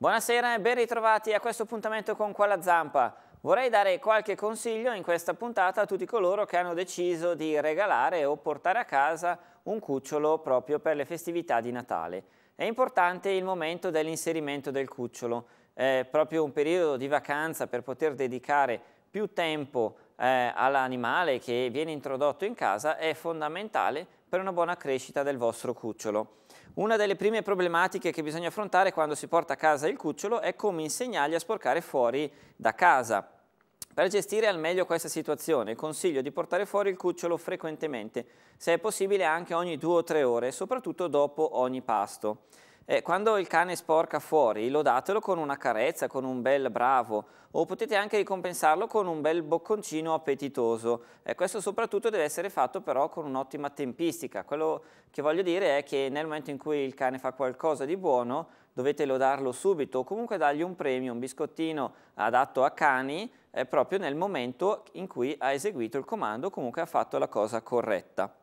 Buonasera e ben ritrovati a questo appuntamento con Quella Zampa. Vorrei dare qualche consiglio in questa puntata a tutti coloro che hanno deciso di regalare o portare a casa un cucciolo proprio per le festività di Natale. È importante il momento dell'inserimento del cucciolo, è proprio un periodo di vacanza per poter dedicare più tempo eh, all'animale che viene introdotto in casa è fondamentale per una buona crescita del vostro cucciolo. Una delle prime problematiche che bisogna affrontare quando si porta a casa il cucciolo è come insegnargli a sporcare fuori da casa. Per gestire al meglio questa situazione consiglio di portare fuori il cucciolo frequentemente, se è possibile anche ogni due o tre ore, soprattutto dopo ogni pasto. Eh, quando il cane sporca fuori, lodatelo con una carezza, con un bel bravo o potete anche ricompensarlo con un bel bocconcino appetitoso. Eh, questo soprattutto deve essere fatto però con un'ottima tempistica. Quello che voglio dire è che nel momento in cui il cane fa qualcosa di buono dovete lodarlo subito o comunque dargli un premio, un biscottino adatto a cani eh, proprio nel momento in cui ha eseguito il comando comunque ha fatto la cosa corretta.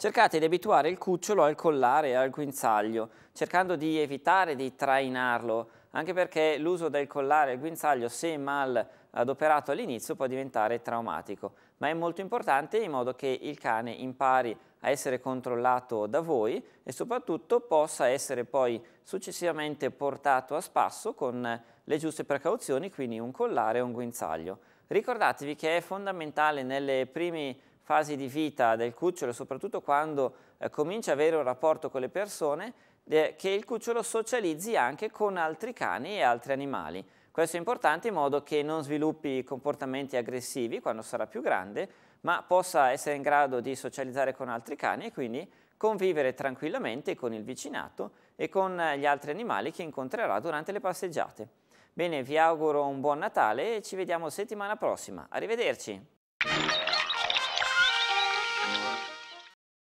Cercate di abituare il cucciolo al collare e al guinzaglio, cercando di evitare di trainarlo, anche perché l'uso del collare e del guinzaglio, se mal adoperato all'inizio, può diventare traumatico. Ma è molto importante in modo che il cane impari a essere controllato da voi e soprattutto possa essere poi successivamente portato a spasso con le giuste precauzioni, quindi un collare e un guinzaglio. Ricordatevi che è fondamentale nelle prime fasi di vita del cucciolo, soprattutto quando eh, comincia ad avere un rapporto con le persone, eh, che il cucciolo socializzi anche con altri cani e altri animali. Questo è importante in modo che non sviluppi comportamenti aggressivi quando sarà più grande, ma possa essere in grado di socializzare con altri cani e quindi convivere tranquillamente con il vicinato e con eh, gli altri animali che incontrerà durante le passeggiate. Bene, vi auguro un buon Natale e ci vediamo settimana prossima. Arrivederci!